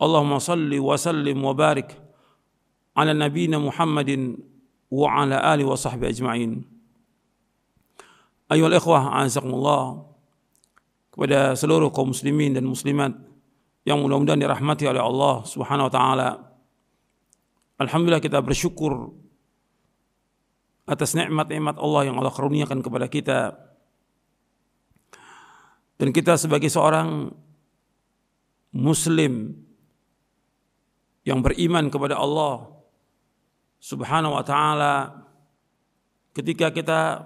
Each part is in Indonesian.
Allahumma salli wa وبارك على نبينا ala nabiyina Muhammadin وصحبه أجمعين أيها الإخوة sahbihi الله kepada seluruh kaum muslimin dan muslimat yang mudah-mudahan dirahmati oleh Allah Subhanahu wa taala. Alhamdulillah kita bersyukur atas nikmat-nikmat Allah yang Allah karuniakan kepada kita. Dan kita sebagai seorang muslim yang beriman kepada Allah Subhanahu wa taala ketika kita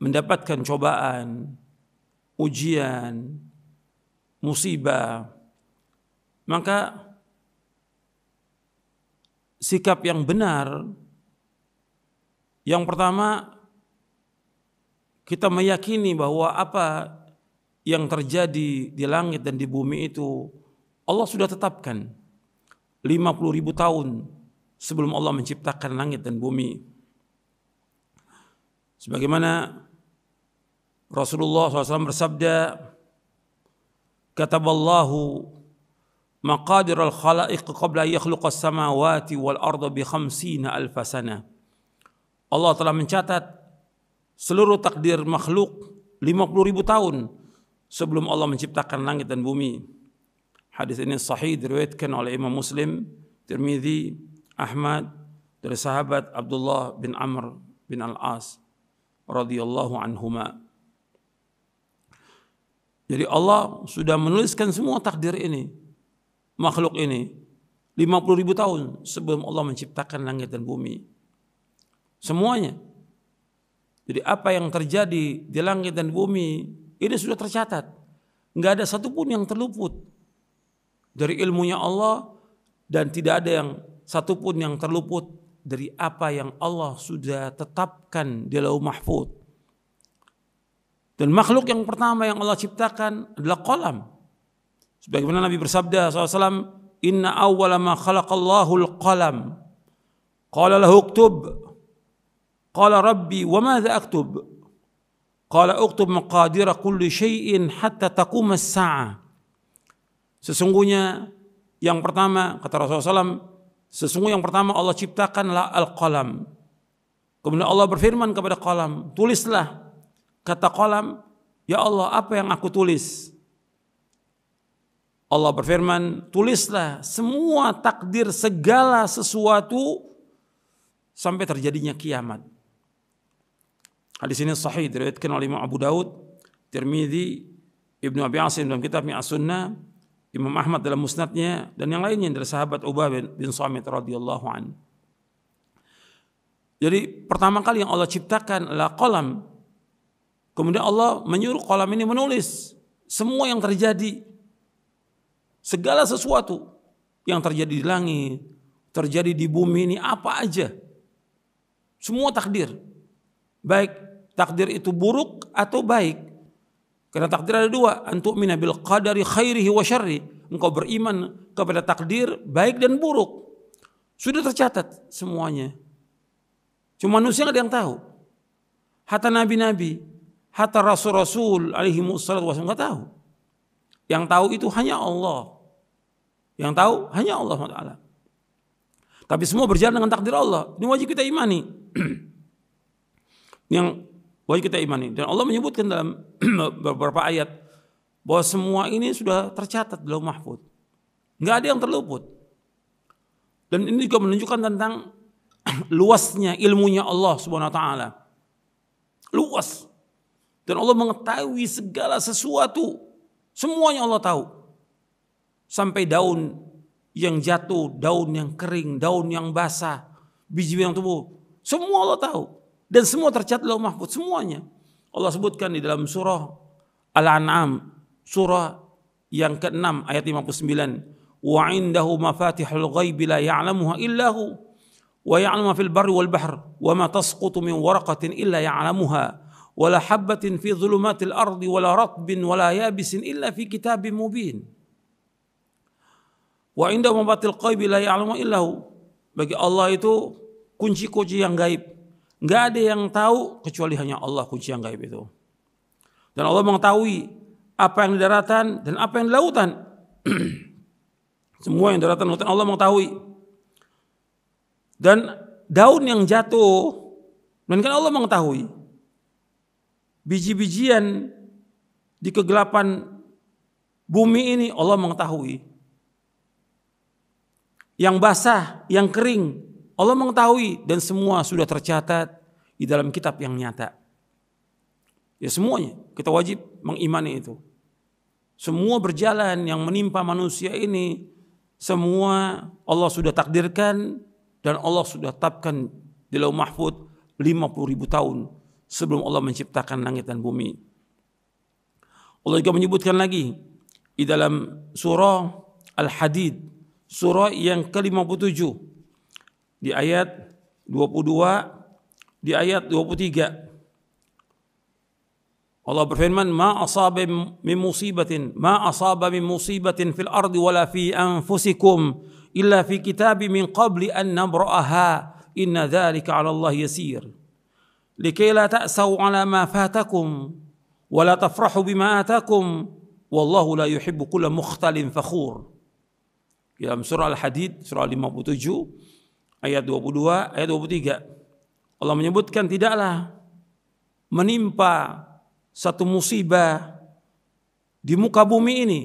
mendapatkan cobaan, ujian, musibah, maka sikap yang benar yang pertama kita meyakini bahwa apa yang terjadi di langit dan di bumi itu Allah sudah tetapkan 50 ribu tahun sebelum Allah menciptakan langit dan bumi. Sebagaimana Rasulullah SAW bersabda, Kataballahu maqadir al-khalaiq qabla al samawati wal arda bi khamsina alfa sana. Allah telah mencatat seluruh takdir makhluk 50 ribu tahun sebelum Allah menciptakan langit dan bumi. Hadis ini sahih diriwayatkan oleh Imam Muslim, Tirmidzi, Ahmad dari sahabat Abdullah bin Amr bin Al-As radhiyallahu anhuma. Jadi Allah sudah menuliskan semua takdir ini, makhluk ini, 50 ribu tahun sebelum Allah menciptakan langit dan bumi. Semuanya. Jadi apa yang terjadi di langit dan bumi ini sudah tercatat. Nggak ada satupun yang terluput dari ilmunya Allah dan tidak ada yang satupun yang terluput dari apa yang Allah sudah tetapkan di lauh mahfud. Dan makhluk yang pertama yang Allah ciptakan adalah kolam. Sebagaimana Nabi bersabda SAW, Inna awwala ma khalaqallahu qalam Qala lahu uktub. Qala rabbi wa maza aktub. Qala uktub maqadira kulli syai'in hatta taqum as-sa'ah. Sesungguhnya yang pertama kata Rasulullah SAW, sesungguhnya yang pertama Allah ciptakanlah al-qalam. Kemudian Allah berfirman kepada qalam, tulislah. Kata qalam, ya Allah apa yang aku tulis? Allah berfirman, tulislah semua takdir segala sesuatu sampai terjadinya kiamat. Hadis ini sahih diriwayatkan oleh Imam Abu Daud, Tirmidzi, Ibnu Abi Asim dalam kitabnya As-Sunnah Imam Ahmad dalam musnadnya dan yang lainnya dari sahabat Ubah bin, bin Samit radhiyallahu an. Jadi pertama kali yang Allah ciptakan adalah kolam. Kemudian Allah menyuruh kolam ini menulis semua yang terjadi. Segala sesuatu yang terjadi di langit, terjadi di bumi ini apa aja. Semua takdir. Baik takdir itu buruk atau baik. Karena takdir ada dua, antuk minabil qadari khairihi wa syarri. Engkau beriman kepada takdir baik dan buruk. Sudah tercatat semuanya. Cuma manusia ada yang tahu. Hatta nabi-nabi, hatta rasul-rasul alaihi wassalatu enggak tahu. Yang tahu itu hanya Allah. Yang tahu hanya Allah SWT. Tapi semua berjalan dengan takdir Allah. Ini wajib kita imani. yang Wajib kita imani. Dan Allah menyebutkan dalam beberapa ayat bahwa semua ini sudah tercatat dalam mahfud. Nggak ada yang terluput. Dan ini juga menunjukkan tentang luasnya ilmunya Allah Subhanahu wa taala. Luas. Dan Allah mengetahui segala sesuatu. Semuanya Allah tahu. Sampai daun yang jatuh, daun yang kering, daun yang basah, biji yang tumbuh. Semua Allah tahu. Dan semua tercatat dalam mahfud, semuanya. Allah sebutkan di dalam surah Al-An'am, surah yang ke-6 ayat 59. Wa indahu mafatihul ghaibi la ya'lamuha illahu wa ya'lamu fil barri wal bahr wa ma tasqutu min waraqatin illa ya'lamuha ولا حبة في ظلمات الأرض ولا رطب ولا يابس إلا في كتاب مبين وعنده مفاتيح الغيب لا يعلم إلا هو bagi Allah itu kunci-kunci yang gaib Nggak ada yang tahu kecuali hanya Allah kunci yang gaib itu. Dan Allah mengetahui apa yang di daratan dan apa yang di lautan. Semua yang di daratan lautan Allah mengetahui. Dan daun yang jatuh, dan kan Allah mengetahui. Biji-bijian di kegelapan bumi ini Allah mengetahui. Yang basah, yang kering, Allah mengetahui dan semua sudah tercatat di dalam kitab yang nyata. Ya semuanya kita wajib mengimani itu. Semua berjalan yang menimpa manusia ini semua Allah sudah takdirkan dan Allah sudah tetapkan di lauh mahfud 50 ribu tahun sebelum Allah menciptakan langit dan bumi. Allah juga menyebutkan lagi di dalam surah Al-Hadid, surah yang ke-57 di ayat 22 di ayat 23 Allah berfirman ma asaba min musibatin ma asaba min musibatin fil ardi wala fi anfusikum illa fi kitabi min qabli an nabra'aha inna dhalika 'ala Allah yasir likay la ta'sau 'ala ma fatakum ولا تفرحوا بما آتاكم والله لا يحب كل مختال فخور dalam surah Al-Hadid surah 57 ayat 22, ayat 23. Allah menyebutkan tidaklah menimpa satu musibah di muka bumi ini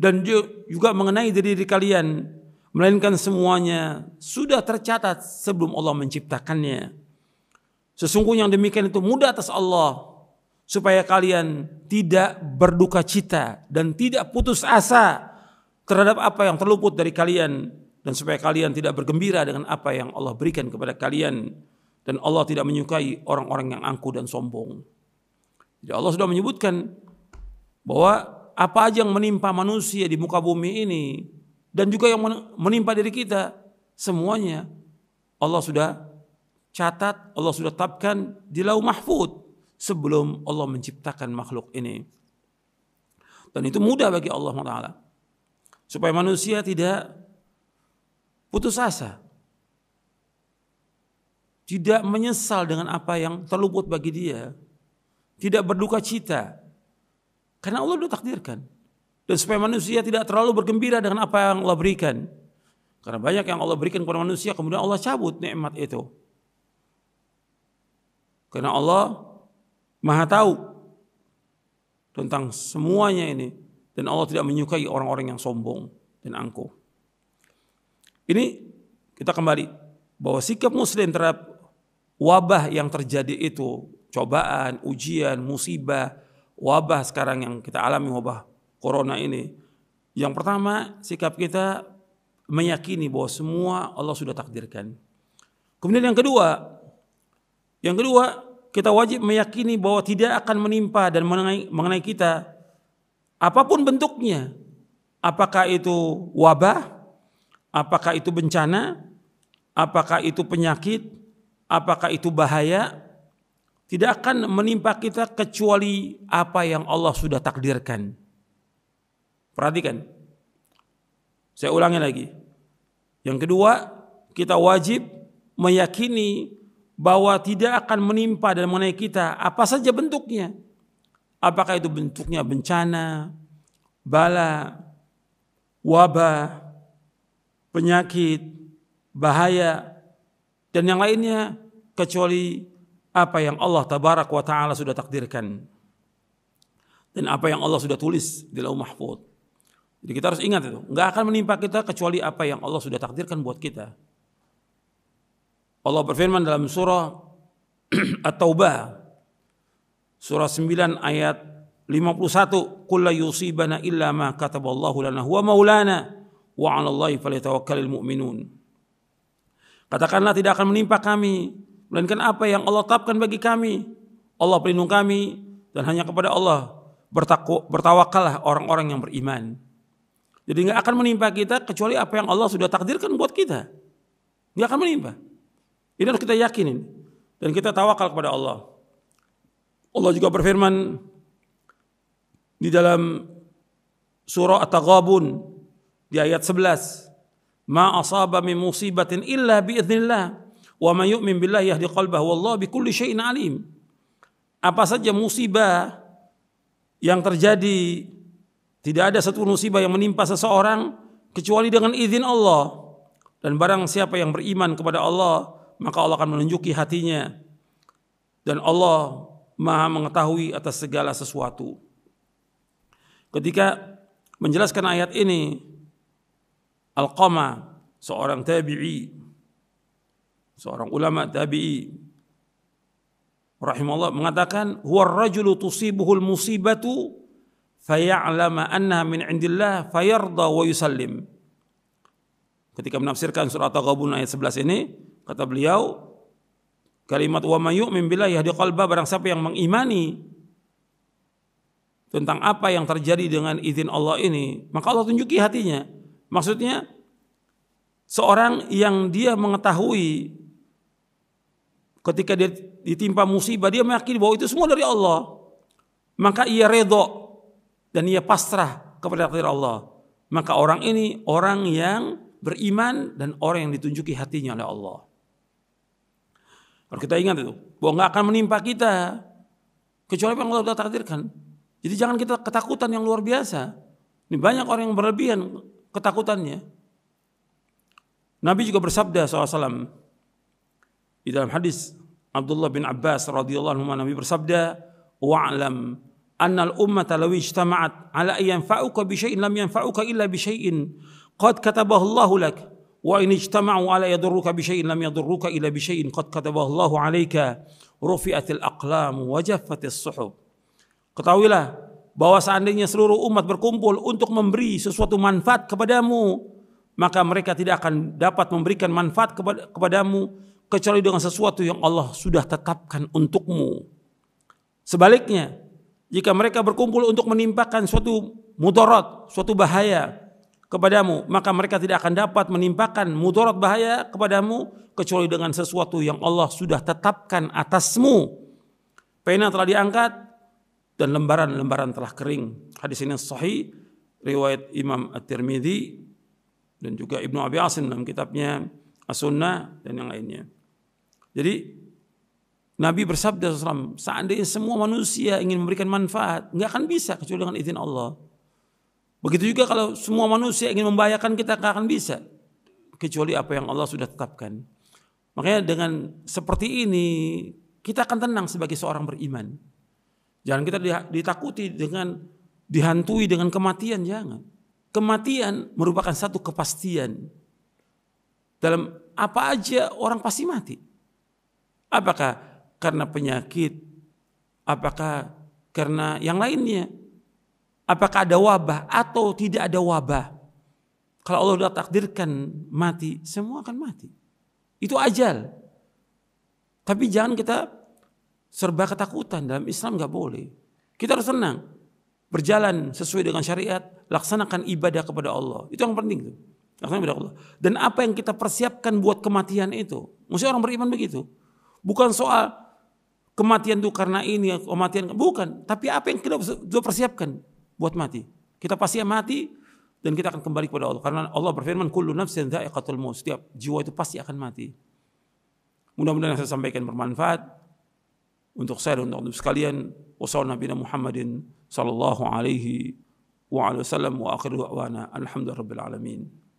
dan juga mengenai diri, diri kalian melainkan semuanya sudah tercatat sebelum Allah menciptakannya. Sesungguhnya yang demikian itu mudah atas Allah supaya kalian tidak berduka cita dan tidak putus asa terhadap apa yang terluput dari kalian dan supaya kalian tidak bergembira dengan apa yang Allah berikan kepada kalian dan Allah tidak menyukai orang-orang yang angkuh dan sombong. Jadi Allah sudah menyebutkan bahwa apa aja yang menimpa manusia di muka bumi ini dan juga yang menimpa diri kita semuanya Allah sudah catat, Allah sudah tetapkan di lau mahfud sebelum Allah menciptakan makhluk ini. Dan itu mudah bagi Allah Taala supaya manusia tidak putus asa. Tidak menyesal dengan apa yang terluput bagi dia. Tidak berduka cita. Karena Allah sudah takdirkan. Dan supaya manusia tidak terlalu bergembira dengan apa yang Allah berikan. Karena banyak yang Allah berikan kepada manusia kemudian Allah cabut nikmat itu. Karena Allah maha tahu tentang semuanya ini. Dan Allah tidak menyukai orang-orang yang sombong dan angkuh. Ini kita kembali bahwa sikap muslim terhadap wabah yang terjadi itu cobaan, ujian, musibah, wabah sekarang yang kita alami wabah corona ini. Yang pertama, sikap kita meyakini bahwa semua Allah sudah takdirkan. Kemudian yang kedua, yang kedua kita wajib meyakini bahwa tidak akan menimpa dan mengenai, mengenai kita apapun bentuknya. Apakah itu wabah, Apakah itu bencana? Apakah itu penyakit? Apakah itu bahaya? Tidak akan menimpa kita kecuali apa yang Allah sudah takdirkan. Perhatikan. Saya ulangi lagi. Yang kedua, kita wajib meyakini bahwa tidak akan menimpa dan mengenai kita apa saja bentuknya. Apakah itu bentuknya bencana, bala, wabah, penyakit, bahaya, dan yang lainnya kecuali apa yang Allah tabarak wa ta'ala sudah takdirkan. Dan apa yang Allah sudah tulis di lau mahfud. Jadi kita harus ingat itu. Nggak akan menimpa kita kecuali apa yang Allah sudah takdirkan buat kita. Allah berfirman dalam surah At-Taubah. Surah 9 ayat 51. Kulla yusibana illa ma kataballahu lana huwa maulana wa 'alallahi falyatawakkalul mu'minun. Katakanlah tidak akan menimpa kami melainkan apa yang Allah tetapkan bagi kami. Allah pelindung kami dan hanya kepada Allah bertakwa bertawakallah orang-orang yang beriman. Jadi nggak akan menimpa kita kecuali apa yang Allah sudah takdirkan buat kita. Nggak akan menimpa. Ini harus kita yakinin dan kita tawakal kepada Allah. Allah juga berfirman di dalam surah At-Taghabun di ayat 11. Ma asaba min musibatin illa biiznillah wa man yu'min billahi yahdi qalbahu wallahu kulli syai'in alim. Apa saja musibah yang terjadi tidak ada satu musibah yang menimpa seseorang kecuali dengan izin Allah. Dan barang siapa yang beriman kepada Allah, maka Allah akan menunjuki hatinya. Dan Allah maha mengetahui atas segala sesuatu. Ketika menjelaskan ayat ini, al-Qama seorang tabi'i seorang ulama tabi'i rahimahullah mengatakan huwa rajulu al musibatu faya'lama annaha min indillah fayarda wa yusallim ketika menafsirkan surah At-Taghabun ayat 11 ini kata beliau kalimat wa may yu'min billahi yahdi qalba barang siapa yang mengimani tentang apa yang terjadi dengan izin Allah ini maka Allah tunjuki hatinya Maksudnya seorang yang dia mengetahui ketika dia ditimpa musibah dia meyakini bahwa itu semua dari Allah. Maka ia redho dan ia pasrah kepada takdir Allah. Maka orang ini orang yang beriman dan orang yang ditunjuki hatinya oleh Allah. kalau kita ingat itu bahwa nggak akan menimpa kita kecuali yang Allah sudah takdirkan. Jadi jangan kita ketakutan yang luar biasa. Ini banyak orang yang berlebihan ketakutannya. Nabi juga bersabda SAW di dalam hadis Abdullah bin Abbas radhiyallahu anhu Nabi bersabda, "Wa'lam al ummata law ijtama'at 'ala an yanfa'uka bi syai'in lam yanfa'uka illa bi syai'in qad katabahu Allahu lak wa in ijtama'u 'ala yadurruka bi syai'in lam yadurruka illa bi syai'in qad katabahu Allahu 'alaika al aqlam wa jaffatis suhub Ketahuilah bahwa seandainya seluruh umat berkumpul untuk memberi sesuatu manfaat kepadamu, maka mereka tidak akan dapat memberikan manfaat kepadamu kecuali dengan sesuatu yang Allah sudah tetapkan untukmu. Sebaliknya, jika mereka berkumpul untuk menimpakan suatu mudarat, suatu bahaya kepadamu, maka mereka tidak akan dapat menimpakan mudarat bahaya kepadamu kecuali dengan sesuatu yang Allah sudah tetapkan atasmu. Pena telah diangkat, dan lembaran-lembaran telah kering. Hadis ini sahih riwayat Imam At-Tirmidzi dan juga Ibnu Abi Asim dalam kitabnya As-Sunnah dan yang lainnya. Jadi Nabi bersabda SAW, seandainya semua manusia ingin memberikan manfaat, nggak akan bisa kecuali dengan izin Allah. Begitu juga kalau semua manusia ingin membahayakan kita nggak akan bisa kecuali apa yang Allah sudah tetapkan. Makanya dengan seperti ini kita akan tenang sebagai seorang beriman. Jangan kita ditakuti dengan dihantui dengan kematian, jangan. Kematian merupakan satu kepastian. Dalam apa aja orang pasti mati. Apakah karena penyakit? Apakah karena yang lainnya? Apakah ada wabah atau tidak ada wabah? Kalau Allah sudah takdirkan mati, semua akan mati. Itu ajal. Tapi jangan kita serba ketakutan dalam Islam nggak boleh. Kita harus tenang, berjalan sesuai dengan syariat, laksanakan ibadah kepada Allah. Itu yang penting tuh. Laksanakan ibadah Allah. Dan apa yang kita persiapkan buat kematian itu, mesti orang beriman begitu. Bukan soal kematian tuh karena ini, kematian bukan. Tapi apa yang kita sudah persiapkan buat mati. Kita pasti mati dan kita akan kembali kepada Allah. Karena Allah berfirman, kullu nafsin dha'iqatul maut. Setiap jiwa itu pasti akan mati. Mudah-mudahan saya sampaikan bermanfaat. untuk saya dan untuk sekalian. Wassalamu Nabi Muhammadin sallallahu alaihi wa ala sallam wa akhiru wa ana alhamdulillah rabbil alamin.